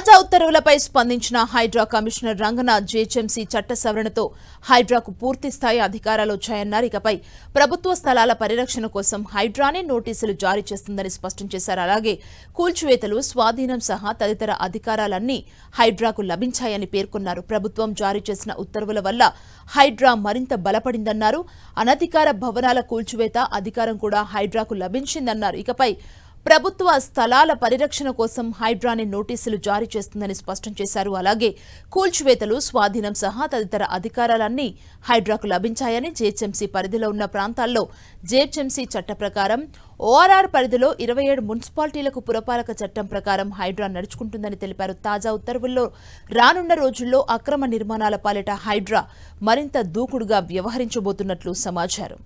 తాజా ఉత్తర్వులపై స్పందించిన Hydraa commissioner Ranganath GHMC చట్ట సవరణతో హైడ్రాకు పూర్తిస్థాయి అధికారాలు వచ్చాయన్నారు ఇకపై ప్రభుత్వ స్థలాల పరిరక్షణ కోసం హైడ్రానే నోటీసులు జారీ చేస్తుందని స్పష్టం చేశారు అలాగే కూల్చివేతలు స్వాధీనం సహా తదితర అధికారాలన్నీ హైడ్రాకు లభించాయని పేర్కొన్నారు ప్రభుత్వం జారీ చేసిన ఉత్తర్వుల వల్ల హైడ్రా మరింత బలపడిందన్నారు అనధికార భవనాల కూల్చివేత అధికారం కూడా హైడ్రాకు లభించిందన్నారు ఇకపై ప్రభుత్వ స్థలాల పరిరక్షణ కోసం హైడ్రాని నోటీసులు జారీ చేస్తుందని స్పష్టం చేశారు అలాగే కూల్చివేతలు స్వాధీనం సహా తదితర అధికారాలన్నీ హైడ్రాకు లభించాయని జేహెచ్ఎంసీ పరిధిలో ఉన్న ప్రాంతాల్లో జేహెచ్ఎంసీ చట్ట ప్రకారం ఓఆర్ఆర్ పరిధిలో ఇరవై ఏడు మున్సిపాలిటీలకు పురపాలక చట్టం ప్రకారం హైడ్రా నడుచుకుంటుందని తెలిపారు తాజా ఉత్తర్వుల్లో రానున్న రోజుల్లో అక్రమ నిర్మాణాల పాలిట హైడ్రా మరింత దూకుడుగా వ్యవహరించబోతున్నట్లు సమాచారం